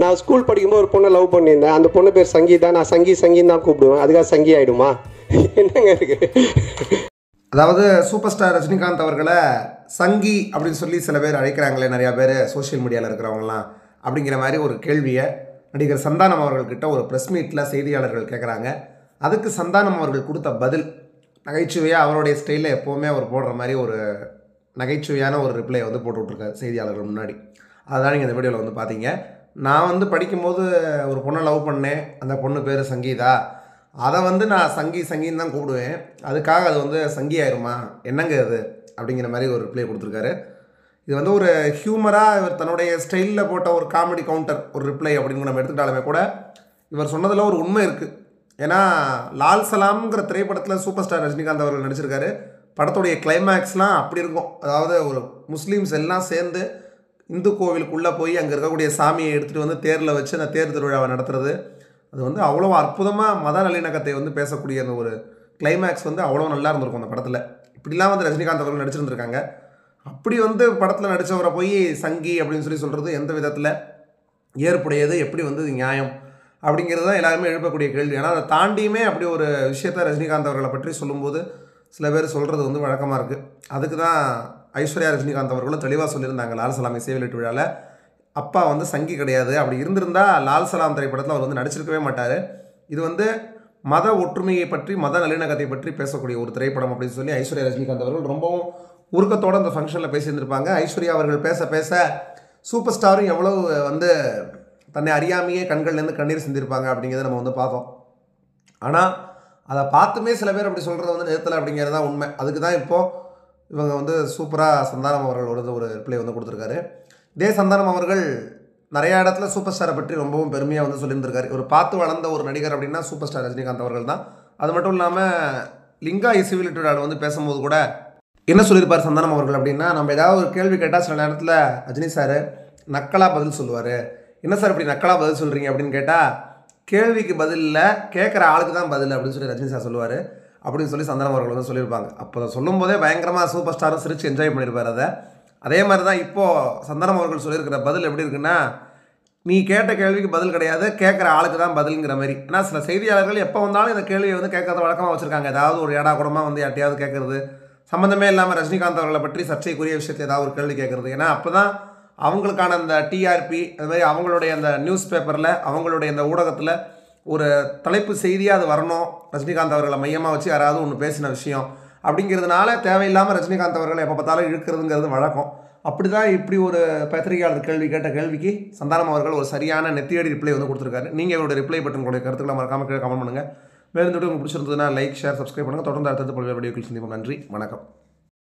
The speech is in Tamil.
நான் ஸ்கூல் படிக்கும்போது ஒரு பொண்ணை லவ் பண்ணியிருந்தேன் அந்த பொண்ணு பேர் சங்கீதா நான் சங்கி சங்கின்னு தான் கூப்பிடுவேன் அதுக்காக சங்கி ஆகிடுமா என்னங்க இருக்கு அதாவது சூப்பர் ஸ்டார் ரஜினிகாந்த் அவர்களை சங்கி அப்படின்னு சொல்லி சில பேர் அழைக்கிறாங்களே நிறையா பேர் சோஷியல் மீடியாவில் இருக்கிறவங்களாம் அப்படிங்கிற மாதிரி ஒரு கேள்வியை நடிகர் சந்தானம் அவர்கள்கிட்ட ஒரு ப்ரெஸ் மீட்டில் செய்தியாளர்கள் கேட்குறாங்க அதுக்கு சந்தானம் அவர்கள் கொடுத்த பதில் நகைச்சுவையாக அவருடைய ஸ்டைலில் எப்போவுமே அவர் போடுற மாதிரி ஒரு நகைச்சுவையான ஒரு ரிப்ளை வந்து போட்டுவிட்ருக்காரு செய்தியாளர்கள் முன்னாடி அதுதான் நீங்கள் இந்த வீடியோவில் வந்து பார்த்தீங்க நான் வந்து படிக்கும்போது ஒரு பொண்ணை லவ் பண்ணேன் அந்த பொண்ணு பேர் சங்கீதா அதை வந்து நான் சங்கி சங்கின்னு தான் கூப்பிடுவேன் அதுக்காக அது வந்து சங்கி ஆயிருமா என்னங்க அது அப்படிங்கிற மாதிரி ஒரு ரிப்ளை கொடுத்துருக்காரு இது வந்து ஒரு ஹியூமராக இவர் தன்னுடைய ஸ்டைலில் போட்ட ஒரு காமெடி கவுண்டர் ஒரு ரிப்ளை அப்படின்னு நம்ம எடுத்துக்கிட்டாலுமே கூட இவர் சொன்னதில் ஒரு உண்மை இருக்குது ஏன்னா லால் சலாம்ங்கிற திரைப்படத்தில் சூப்பர் ஸ்டார் ரஜினிகாந்த் அவர்கள் நடிச்சிருக்காரு படத்துடைய கிளைமேக்ஸ்லாம் அப்படி இருக்கும் அதாவது ஒரு முஸ்லீம்ஸ் எல்லாம் சேர்ந்து இந்து கோவிலுக்குள்ளே போய் அங்கே இருக்கக்கூடிய சாமியை எடுத்துகிட்டு வந்து தேரில் வச்சு அந்த தேர் திருவிழாவை நடத்துறது அது வந்து அவ்வளோ அற்புதமாக மத நல்லிணக்கத்தை வந்து பேசக்கூடிய அந்த ஒரு கிளைமேக்ஸ் வந்து அவ்வளோ நல்லா இருந்திருக்கும் அந்த படத்தில் இப்படிலாம் வந்து ரஜினிகாந்த் அவர்கள் நடிச்சிருந்துருக்காங்க அப்படி வந்து படத்தில் நடித்தவரை போய் சங்கி அப்படின்னு சொல்லி சொல்கிறது எந்த விதத்தில் ஏற்புடையது எப்படி வந்து நியாயம் அப்படிங்கிறது தான் எல்லாருமே எழுப்பக்கூடிய கேள்வி ஏன்னா அதை தாண்டியுமே அப்படி ஒரு விஷயத்த ரஜினிகாந்த் அவர்களை பற்றி சொல்லும்போது சில பேர் சொல்கிறது வந்து வழக்கமாக இருக்குது அதுக்கு தான் ஐஸ்வர்யா ரஜினிகாந்த் அவர்களும் தெளிவாக சொல்லியிருந்தாங்க லால் சலாமி சேவலிட்டு விழாவில் அப்பா வந்து சங்கி கிடையாது அப்படி இருந்திருந்தால் லால் சலாம் திரைப்படத்தில் அவர் வந்து நடிச்சிருக்கவே மாட்டார் இது வந்து மத ஒற்றுமையை பற்றி மத நல்லிணக்கத்தை பற்றி பேசக்கூடிய ஒரு திரைப்படம் அப்படின்னு சொல்லி ஐஸ்வர்யா ரஜினிகாந்த் அவர்கள் ரொம்பவும் உருக்கத்தோடு அந்த ஃபங்க்ஷனில் பேசியிருந்திருப்பாங்க ஐஸ்வர்யா அவர்கள் பேச பேச சூப்பர் ஸ்டாரும் எவ்வளோ வந்து தன்னை அறியாமையே கண்கள்லேருந்து கண்ணீர் சிந்திருப்பாங்க அப்படிங்கிறத நம்ம வந்து பார்த்தோம் ஆனால் அதை பார்த்துமே சில பேர் அப்படி சொல்கிறத வந்து நிறுத்தலை அப்படிங்கிறது தான் உண்மை அதுக்கு தான் இப்போது இவங்க வந்து சூப்பராக சந்தானம் அவர்கள் வந்து ஒரு ரிப்ளை வந்து கொடுத்துருக்காரு இதே சந்தானம் அவர்கள் நிறையா இடத்துல சூப்பர் ஸ்டாரை பற்றி ரொம்பவும் பெருமையாக வந்து சொல்லியிருந்திருக்காரு ஒரு பார்த்து வளர்ந்த ஒரு நடிகர் அப்படின்னா சூப்பர் ஸ்டார் ரஜினிகாந்த் அவர்கள் தான் அது மட்டும் இல்லாமல் லிங்கா இசை வந்து பேசும்போது கூட என்ன சொல்லியிருப்பார் சந்தானம் அவர்கள் அப்படின்னா நம்ம ஏதாவது ஒரு கேள்வி கேட்டால் சில நேரத்தில் ரஜினி சார் நக்கலாக பதில் சொல்லுவார் என்ன சார் இப்படி நக்கலாக பதில் சொல்கிறீங்க அப்படின்னு கேட்டால் கேள்விக்கு பதிலில் கேட்குற ஆளுக்கு தான் பதில் அப்படின்னு சொல்லி ரஜினி சார் சொல்லுவார் அப்படின்னு சொல்லி சந்தனம் அவர்கள் வந்து சொல்லியிருப்பாங்க அப்போ சொல்லும் போதே பயங்கரமாக சூப்பர் ஸ்டாரும் சிரித்து என்ஜாய் பண்ணியிருப்பார் அதை அதே மாதிரி தான் இப்போது சந்தனம் அவர்கள் சொல்லியிருக்கிற பதில் எப்படி இருக்குன்னா நீ கேட்ட கேள்விக்கு பதில் கிடையாது கேட்குற ஆளுக்கு தான் பதிலுங்கிற மாதிரி ஏன்னா சில செய்தியாளர்கள் எப்போ வந்தாலும் இந்த கேள்வியை வந்து கேட்கறத வழக்கமாக வச்சுருக்காங்க ஏதாவது ஒரு ஏடா கூடமாக வந்து யார்ட்டையாவது கேட்குறது சம்மந்தமே இல்லாமல் ரஜினிகாந்த் அவர்களை பற்றி சர்ச்சைக்குரிய விஷயத்தை ஏதாவது ஒரு கேள்வி கேட்குறது ஏன்னா அப்போ தான் அவங்களுக்கான அந்த டிஆர்பி அது மாதிரி அவங்களுடைய அந்த நியூஸ் பேப்பரில் அவங்களுடைய அந்த ஊடகத்தில் ஒரு தலைப்பு செய்தியாக அது வரணும் ரஜினிகாந்த் அவர்களை மையமாக வச்சு யாராவது ஒன்று பேசின விஷயம் அப்படிங்கிறதுனால தேவையில்லாமல் ரஜினிகாந்த் அவர்களை எப்போ பார்த்தாலும் இழுக்கிறதுங்கிறது வழக்கம் அப்படி தான் இப்படி ஒரு பத்திரிகையாளர் கேள்வி கேட்ட கேள்விக்கு சந்தானம் அவர்கள் ஒரு சரியான நெத்தியடி ரிப்ளை வந்து கொடுத்துருக்காரு நீங்கள் இவரோட ரிப்ளை பட்டு உங்களுடைய கருத்துக்களை மறக்காமல் கீழே கமெண்ட் பண்ணுங்கள் மேலும் உங்களுக்கு பிடிச்சிருந்ததுன்னா லைக் ஷேர் சப்ஸ்கிரைப் பண்ணுங்கள் தொடர்ந்து அடுத்தது பல்வேறு வீடியோக்கள் சந்திப்போம் நன்றி வணக்கம்